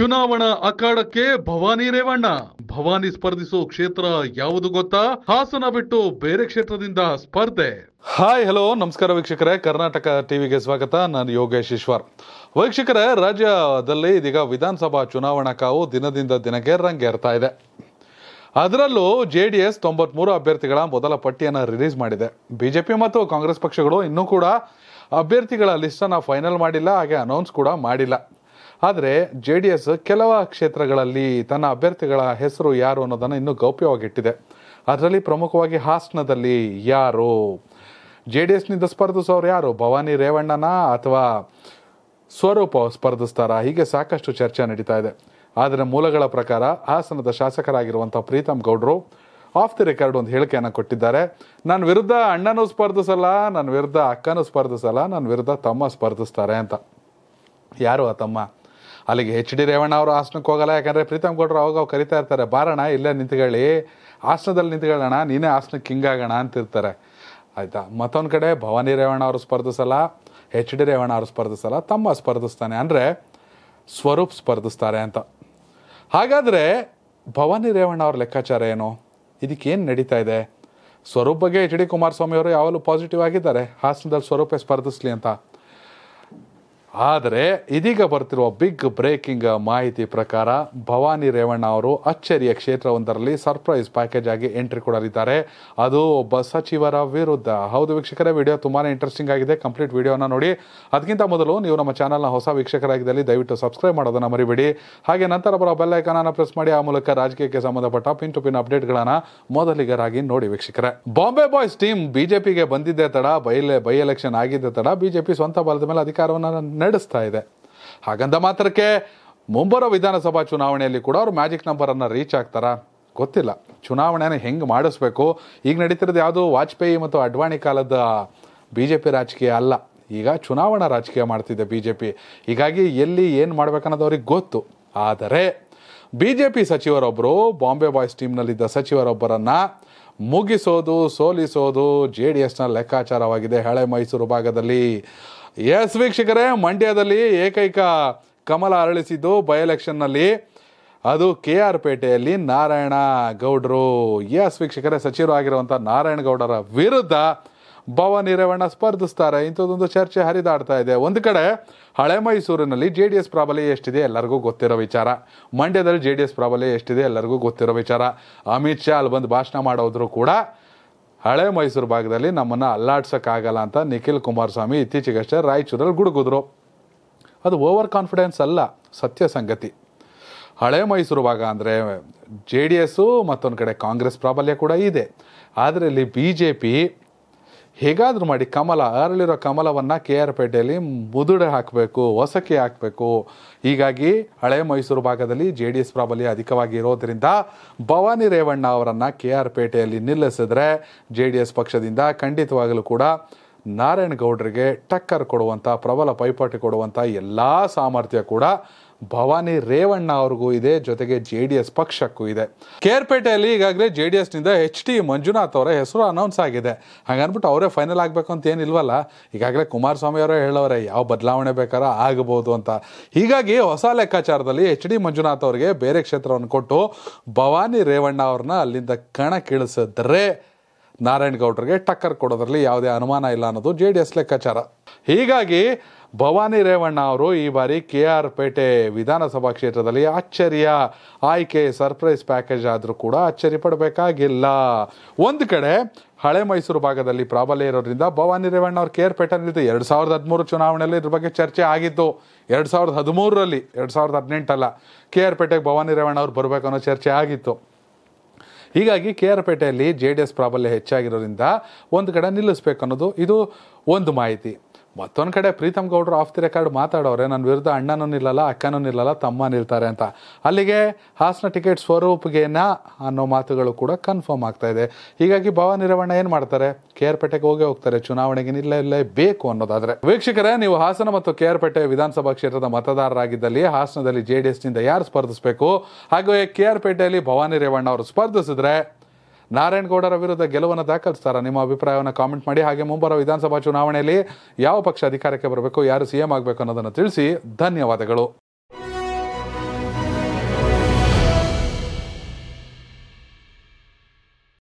ಚುನಾವಣಾ ಅಖಾಡಕ್ಕೆ ಭವಾನಿ ರೇವಣ್ಣ ಭವಾನಿ ಸ್ಪರ್ಧಿಸೋ ಕ್ಷೇತ್ರ ಯಾವುದು ಗೊತ್ತಾ ಹಾಸನ ಬಿಟ್ಟು ಬೇರೆ ಕ್ಷೇತ್ರದಿಂದ ಸ್ಪರ್ಧೆ ಹಾಯ್ ಹಲೋ ನಮಸ್ಕಾರ ವೀಕ್ಷಕರೇ ಕರ್ನಾಟಕ ಟಿವಿಗೆ ಸ್ವಾಗತ ನಾನು ಯೋಗೇಶ್ ಈಶ್ವರ್ ವೀಕ್ಷಕರೇ ರಾಜ್ಯದಲ್ಲಿ ಇದೀಗ ವಿಧಾನಸಭಾ ಚುನಾವಣಾ ಕಾವು ದಿನದಿಂದ ದಿನಕ್ಕೆ ರಂಗೇರ್ತಾ ಇದೆ ಅದರಲ್ಲೂ ಜೆ ಡಿ ಎಸ್ ತೊಂಬತ್ಮೂರು ಅಭ್ಯರ್ಥಿಗಳ ಮೊದಲ ಪಟ್ಟಿಯನ್ನು ರಿಲೀಸ್ ಮಾಡಿದೆ ಬಿಜೆಪಿ ಮತ್ತು ಕಾಂಗ್ರೆಸ್ ಪಕ್ಷಗಳು ಇನ್ನೂ ಕೂಡ ಅಭ್ಯರ್ಥಿಗಳ ಲಿಸ್ಟನ್ನು ಫೈನಲ್ ಮಾಡಿಲ್ಲ ಹಾಗೆ ಅನೌನ್ಸ್ ಕೂಡ ಮಾಡಿಲ್ಲ ಆದರೆ ಜೆ ಡಿ ಎಸ್ ಕೆಲವು ಕ್ಷೇತ್ರಗಳಲ್ಲಿ ತನ್ನ ಅಭ್ಯರ್ಥಿಗಳ ಹೆಸರು ಯಾರು ಅನ್ನೋದನ್ನು ಇನ್ನೂ ಗೌಪ್ಯವಾಗಿಟ್ಟಿದೆ ಅದರಲ್ಲಿ ಪ್ರಮುಖವಾಗಿ ಹಾಸನದಲ್ಲಿ ಯಾರು ಜೆ ಡಿ ಎಸ್ನಿಂದ ಸ್ಪರ್ಧಿಸೋರು ಯಾರು ಭವಾನಿ ರೇವಣ್ಣನ ಅಥವಾ ಸ್ವರೂಪ ಸ್ಪರ್ಧಿಸ್ತಾರಾ ಹೀಗೆ ಸಾಕಷ್ಟು ಚರ್ಚೆ ನಡೀತಾ ಇದೆ ಆದರೆ ಮೂಲಗಳ ಪ್ರಕಾರ ಹಾಸನದ ಶಾಸಕರಾಗಿರುವಂಥ ಪ್ರೀತಮ್ ಗೌಡ್ರು ಆಫ್ ದಿ ರೆಕಾರ್ಡ್ ಒಂದು ಹೇಳಿಕೆಯನ್ನು ಕೊಟ್ಟಿದ್ದಾರೆ ನನ್ನ ವಿರುದ್ಧ ಅಣ್ಣನೂ ಸ್ಪರ್ಧಿಸಲ್ಲ ನನ್ನ ವಿರುದ್ಧ ಅಕ್ಕನೂ ಸ್ಪರ್ಧಿಸಲ್ಲ ನನ್ನ ವಿರುದ್ಧ ತಮ್ಮ ಸ್ಪರ್ಧಿಸ್ತಾರೆ ಅಂತ ಯಾರು ಆ ತಮ್ಮ ಅಲ್ಲಿಗೆ ಹೆಚ್ ಡಿ ರೇವಣ್ಣ ಅವರು ಆಸನಕ್ಕೆ ಹೋಗಲ್ಲ ಯಾಕಂದರೆ ಪ್ರೀತಮ್ ಗೌಡರು ಅವಾಗ ಅವ್ರು ಕರಿತಾ ಇರ್ತಾರೆ ಬಾರಣ ಇಲ್ಲೇ ನಿಂತ್ಕೊಳ್ಳಿ ಆಸನದಲ್ಲಿ ನಿಂತ್ಕೊಳ್ಳೋಣ ನೀನೇ ಆಸನಕ್ಕೆ ಹಿಂಗಾಗೋಣ ಅಂತಿರ್ತಾರೆ ಆಯಿತಾ ಮತ್ತೊಂದು ಕಡೆ ಭವಾನಿ ರೇವಣ್ಣ ಅವರು ಸ್ಪರ್ಧಿಸಲ್ಲ ಎಚ್ ಡಿ ರೇವಣ್ಣ ಅವರು ಸ್ಪರ್ಧಿಸಲ್ಲ ತಮ್ಮ ಸ್ಪರ್ಧಿಸ್ತಾನೆ ಅಂದರೆ ಸ್ವರೂಪ್ ಸ್ಪರ್ಧಿಸ್ತಾರೆ ಅಂತ ಹಾಗಾದರೆ ಭವಾನಿ ರೇವಣ್ಣ ಅವ್ರ ಲೆಕ್ಕಾಚಾರ ಏನು ಇದಕ್ಕೇನು ನಡೀತಾ ಇದೆ ಸ್ವರೂಪ್ ಬಗ್ಗೆ ಎಚ್ ಡಿ ಕುಮಾರಸ್ವಾಮಿ ಅವರು ಯಾವಾಗಲೂ ಪಾಸಿಟಿವ್ ಆಗಿದ್ದಾರೆ ಹಾಸನದಲ್ಲಿ ಸ್ವರೂಪೇ ಸ್ಪರ್ಧಿಸ್ಲಿ ಅಂತ ಆದರೆ ಇದೀಗ ಬರ್ತಿರುವ ಬಿಗ್ ಬ್ರೇಕಿಂಗ್ ಮಾಹಿತಿ ಪ್ರಕಾರ ಭವಾನಿ ರೇವಣ್ಣ ಅವರು ಅಚ್ಚರಿಯ ಕ್ಷೇತ್ರವೊಂದರಲ್ಲಿ ಸರ್ಪ್ರೈಸ್ ಪ್ಯಾಕೇಜ್ ಆಗಿ ಎಂಟ್ರಿ ಕೊಡಲಿದ್ದಾರೆ ಅದು ಒಬ್ಬ ಸಚಿವರ ವಿರುದ್ಧ ಹೌದು ವೀಕ್ಷಕರೇ ವಿಡಿಯೋ ತುಂಬಾ ಇಂಟ್ರೆಸ್ಟಿಂಗ್ ಆಗಿದೆ ಕಂಪ್ಲೀಟ್ ವಿಡಿಯೋನ ನೋಡಿ ಅದಕ್ಕಿಂತ ಮೊದಲು ನೀವು ನಮ್ಮ ಚಾನಲ್ನ ಹೊಸ ವೀಕ್ಷಕರಾಗಿದ್ದಲ್ಲಿ ದಯವಿಟ್ಟು ಸಬ್ಸ್ಕ್ರೈಬ್ ಮಾಡೋದನ್ನು ಮರಿಬೇಡಿ ಹಾಗೆ ನಂತರ ಬರೋ ಅನ್ನು ಪ್ರೆಸ್ ಮಾಡಿ ಆ ಮೂಲಕ ರಾಜಕೀಯಕ್ಕೆ ಸಂಬಂಧಪಟ್ಟ ಪಿನ್ ಟು ಪಿನ್ ಅಪ್ಡೇಟ್ಗಳನ್ನು ಮೊದಲಿಗರಾಗಿ ನೋಡಿ ವೀಕ್ಷಕರೇ ಬಾಂಬೆ ಬಾಯ್ಸ್ ಟೀಮ್ ಬಿಜೆಪಿಗೆ ಬಂದಿದ್ದೇ ತಡ ಬೈ ಬೈ ಎಲೆಕ್ಷನ್ ಆಗಿದ್ದೇ ತಡ ಬಿಜೆಪಿ ಸ್ವಂತ ಬಲದ ಮೇಲೆ ಅಧಿಕಾರವನ್ನು ನಡೆಸ್ತಾ ಇದೆ ಹಾಗಂದ ಮಾತ್ರಕ್ಕೆ ಮುಂಬರುವ ವಿಧಾನಸಭಾ ಚುನಾವಣೆಯಲ್ಲಿ ಕೂಡ ಅವರು ಮ್ಯಾಜಿಕ್ ನಂಬರನ್ನು ರೀಚ್ ಆಗ್ತಾರಾ ಗೊತ್ತಿಲ್ಲ ಚುನಾವಣೆನ ಹೆಂಗೆ ಮಾಡಿಸ್ಬೇಕು ಈಗ ನಡೀತಿರೋದು ಯಾವುದು ವಾಜಪೇಯಿ ಮತ್ತು ಅಡ್ವಾಣಿ ಕಾಲದ ಬಿ ಜೆ ಪಿ ರಾಜಕೀಯ ಅಲ್ಲ ಈಗ ಚುನಾವಣಾ ರಾಜಕೀಯ ಮಾಡ್ತಿದೆ ಬಿ ಜೆ ಪಿ ಹೀಗಾಗಿ ಎಲ್ಲಿ ಏನು ಮಾಡ್ಬೇಕನ್ನೋದು ಅವ್ರಿಗೆ ಗೊತ್ತು ಆದರೆ ಬಿ ಜೆ ಪಿ ಸಚಿವರೊಬ್ಬರು ಬಾಂಬೆ ಬಾಯ್ಸ್ ಟೀಮ್ನಲ್ಲಿದ್ದ ಸಚಿವರೊಬ್ಬರನ್ನು ಮುಗಿಸೋದು ಸೋಲಿಸೋದು ಜೆ ಡಿ ಎಸ್ನ ಲೆಕ್ಕಾಚಾರವಾಗಿದೆ ಹಳೆ ಮೈಸೂರು ಭಾಗದಲ್ಲಿ ಎಸ್ ವೀಕ್ಷಕರೇ ಮಂಡ್ಯದಲ್ಲಿ ಏಕೈಕ ಕಮಲ ಅರಳಿಸಿದ್ದು ಬೈ ಎಲೆಕ್ಷನ್ನಲ್ಲಿ ಅದು ಕೆ ಆರ್ ಪೇಟೆಯಲ್ಲಿ ನಾರಾಯಣ ಗೌಡರು ಎಸ್ ವೀಕ್ಷಕರೇ ಸಚಿವರು ಆಗಿರುವಂಥ ನಾರಾಯಣ ಗೌಡರ ವಿರುದ್ಧ ಭವನಿ ರೇವಣ್ಣ ಸ್ಪರ್ಧಿಸ್ತಾರೆ ಇಂಥದ್ದೊಂದು ಚರ್ಚೆ ಹರಿದಾಡ್ತಾ ಇದೆ ಒಂದು ಕಡೆ ಹಳೆ ಮೈಸೂರಿನಲ್ಲಿ ಜೆ ಡಿ ಎಸ್ ಪ್ರಾಬಲ್ಯ ಎಷ್ಟಿದೆ ಎಲ್ಲರಿಗೂ ಗೊತ್ತಿರೋ ವಿಚಾರ ಮಂಡ್ಯದಲ್ಲಿ ಜೆ ಡಿ ಎಸ್ ಪ್ರಾಬಲ್ಯ ಎಷ್ಟಿದೆ ಎಲ್ಲರಿಗೂ ಗೊತ್ತಿರೋ ವಿಚಾರ ಅಮಿತ್ ಶಾ ಅಲ್ಲಿ ಬಂದು ಭಾಷಣ ಮಾಡೋದ್ರು ಕೂಡ ಹಳೆ ಮೈಸೂರು ಭಾಗದಲ್ಲಿ ನಮ್ಮನ್ನು ಅಲ್ಲಾಡ್ಸೋಕ್ಕಾಗಲ್ಲ ಅಂತ ನಿಖಿಲ್ ಕುಮಾರಸ್ವಾಮಿ ಇತ್ತೀಚೆಗಷ್ಟೇ ರಾಯಚೂರಲ್ಲಿ ಗುಡುಗಿದ್ರು ಅದು ಓವರ್ ಕಾನ್ಫಿಡೆನ್ಸ್ ಅಲ್ಲ ಸತ್ಯ ಸಂಗತಿ ಹಳೆ ಮೈಸೂರು ಭಾಗ ಅಂದರೆ ಜೆ ಡಿ ಎಸ್ಸು ಮತ್ತೊಂದು ಕಡೆ ಕಾಂಗ್ರೆಸ್ ಪ್ರಾಬಲ್ಯ ಕೂಡ ಇದೆ ಆದರೆ ಇಲ್ಲಿ ಬಿ ಜೆ ಪಿ ಹೇಗಾದರೂ ಮಾಡಿ ಕಮಲ ಅರಳಿರೋ ಕಮಲವನ್ನು ಕೆ ಆರ್ ಪೇಟೆಯಲ್ಲಿ ಮುದುಡೆ ಹಾಕಬೇಕು ಹೊಸಕೆ ಹಾಕಬೇಕು ಹೀಗಾಗಿ ಹಳೆ ಮೈಸೂರು ಭಾಗದಲ್ಲಿ ಜೆ ಡಿ ಎಸ್ ಪ್ರಾಬಲ್ಯ ಅಧಿಕವಾಗಿ ಇರೋದರಿಂದ ಭವಾನಿ ರೇವಣ್ಣ ಅವರನ್ನು ಕೆ ಆರ್ ಪೇಟೆಯಲ್ಲಿ ನಿಲ್ಲಿಸಿದ್ರೆ ಜೆ ಡಿ ಎಸ್ ಪಕ್ಷದಿಂದ ಖಂಡಿತವಾಗಲೂ ಕೂಡ ನಾರಾಯಣಗೌಡರಿಗೆ ಟಕ್ಕರ್ ಕೊಡುವಂಥ ಪ್ರಬಲ ಪೈಪಾಟಿ ಕೊಡುವಂಥ ಎಲ್ಲ ಸಾಮರ್ಥ್ಯ ಕೂಡ ಭವಾನಿ ರೇವಣ್ಣ ಅವ್ರಿಗೂ ಇದೆ ಜೊತೆಗೆ ಜೆ ಡಿ ಎಸ್ ಪಕ್ಷಕ್ಕೂ ಇದೆ ಕೇರ್ಪೇಟೆಯಲ್ಲಿ ಈಗಾಗಲೇ ಜೆ ಡಿ ಎಸ್ನಿಂದ ಎಚ್ ಟಿ ಮಂಜುನಾಥ್ ಅವರ ಹೆಸರು ಅನೌನ್ಸ್ ಆಗಿದೆ ಹಾಗನ್ಬಿಟ್ಟು ಅವರೇ ಫೈನಲ್ ಆಗಬೇಕು ಅಂತ ಏನಿಲ್ವಲ್ಲ ಈಗಾಗಲೇ ಕುಮಾರಸ್ವಾಮಿ ಅವರೇ ಹೇಳೋರೆ ಯಾವ ಬದಲಾವಣೆ ಬೇಕಾರ ಆಗಬಹುದು ಅಂತ ಹೀಗಾಗಿ ಹೊಸ ಲೆಕ್ಕಾಚಾರದಲ್ಲಿ ಎಚ್ ಡಿ ಮಂಜುನಾಥ್ ಅವರಿಗೆ ಬೇರೆ ಕ್ಷೇತ್ರವನ್ನು ಕೊಟ್ಟು ಭವಾನಿ ರೇವಣ್ಣ ಅವ್ರನ್ನ ಅಲ್ಲಿಂದ ಕಣಕ್ಕಿಳಿಸಿದ್ರೆ ನಾರಾಯಣಗೌಡ್ರಿಗೆ ಟಕ್ಕರ್ ಕೊಡೋದ್ರಲ್ಲಿ ಯಾವುದೇ ಅನುಮಾನ ಇಲ್ಲ ಅನ್ನೋದು ಜೆ ಡಿ ಎಸ್ ಲೆಕ್ಕಾಚಾರ ಹೀಗಾಗಿ ಭವಾನಿ ರೇವಣ್ಣ ಅವರು ಈ ಬಾರಿ ಕೆ ಆರ್ ಪೇಟೆ ವಿಧಾನಸಭಾ ಕ್ಷೇತ್ರದಲ್ಲಿ ಅಚ್ಚರಿಯ ಆಯ್ಕೆ ಸರ್ಪ್ರೈಸ್ ಪ್ಯಾಕೇಜ್ ಆದರೂ ಕೂಡ ಅಚ್ಚರಿ ಪಡಬೇಕಾಗಿಲ್ಲ ಒಂದು ಕಡೆ ಹಳೆ ಮೈಸೂರು ಭಾಗದಲ್ಲಿ ಪ್ರಾಬಲ್ಯ ಇರೋದ್ರಿಂದ ಭವಾನಿ ರೇವಣ್ಣ ಅವ್ರ ಕೇರ್ ಪೇಟರ್ನಿದ್ದು ಎರಡು ಸಾವಿರದ ಹದಿಮೂರು ಚುನಾವಣೆಯಲ್ಲಿ ಇದ್ರ ಬಗ್ಗೆ ಚರ್ಚೆ ಆಗಿದ್ದು ಎರಡು ಸಾವಿರದ ಹದಿಮೂರರಲ್ಲಿ ಎರಡು ಸಾವಿರದ ಹದಿನೆಂಟಲ್ಲ ಕೆ ಆರ್ ಪೇಟೆಗೆ ಭವಾನಿ ರೇವಣ್ಣ ಅವ್ರು ಬರಬೇಕು ಅನ್ನೋ ಚರ್ಚೆ ಆಗಿತ್ತು ಹೀಗಾಗಿ ಕೆ ಆರ್ ಪೇಟೆಯಲ್ಲಿ ಜೆ ಡಿ ಎಸ್ ಪ್ರಾಬಲ್ಯ ಹೆಚ್ಚಾಗಿರೋದ್ರಿಂದ ಒಂದು ಕಡೆ ನಿಲ್ಲಿಸ್ಬೇಕು ಅನ್ನೋದು ಇದು ಒಂದು ಮಾಹಿತಿ ಮತ್ತೊಂದು ಕಡೆ ಪ್ರೀತಮ್ ಗೌಡ್ರು ಆಫ್ ದಿ ರೆಕಾರ್ಡ್ ಮಾತಾಡೋರೆ ನನ್ನ ವಿರುದ್ಧ ಅಣ್ಣನೂ ನಿಲ್ಲಲ್ಲ ಅಕ್ಕನೂ ನಿಲ್ಲಲ್ಲ ತಮ್ಮ ನಿಲ್ತಾರೆ ಅಂತ ಅಲ್ಲಿಗೆ ಹಾಸನ ಟಿಕೆಟ್ ಸ್ವರೂಪಗೇನ ಅನ್ನೋ ಮಾತುಗಳು ಕೂಡ ಕನ್ಫರ್ಮ್ ಆಗ್ತಾ ಇದೆ ಹೀಗಾಗಿ ಭವಾನಿ ರೇವಣ್ಣ ಏನು ಮಾಡ್ತಾರೆ ಕೆ ಆರ್ ಪೇಟೆಗೆ ಹೋಗೇ ಹೋಗ್ತಾರೆ ಚುನಾವಣೆಗೆ ನಿಲ್ಲೇ ಇಲ್ಲೇ ಬೇಕು ಅನ್ನೋದಾದ್ರೆ ವೀಕ್ಷಕರೇ ನೀವು ಹಾಸನ ಮತ್ತು ಕೆ ಆರ್ ಪೇಟೆ ವಿಧಾನಸಭಾ ಕ್ಷೇತ್ರದ ಮತದಾರರಾಗಿದ್ದಲ್ಲಿ ಹಾಸನದಲ್ಲಿ ಜೆ ಡಿ ಯಾರು ಸ್ಪರ್ಧಿಸಬೇಕು ಹಾಗೆಯೇ ಕೆ ಆರ್ ಪೇಟೆಯಲ್ಲಿ ಭವಾನಿ ರೇವಣ್ಣ ಅವರು ಸ್ಪರ್ಧಿಸಿದ್ರೆ ನಾರಾಯಣಗೌಡರ ವಿರುದ್ಧ ಗೆಲುವನ್ನು ದಾಖಲಿಸ್ತಾರಾ ನಿಮ್ಮ ಅಭಿಪ್ರಾಯವನ್ನು ಕಾಮೆಂಟ್ ಮಾಡಿ ಹಾಗೆ ಮುಂಬರುವ ವಿಧಾನಸಭಾ ಚುನಾವಣೆಯಲ್ಲಿ ಯಾವ ಪಕ್ಷ ಅಧಿಕಾರಕ್ಕೆ ಬರಬೇಕು ಯಾರು ಸಿ ಆಗಬೇಕು ಅನ್ನೋದನ್ನು ತಿಳಿಸಿ ಧನ್ಯವಾದಗಳು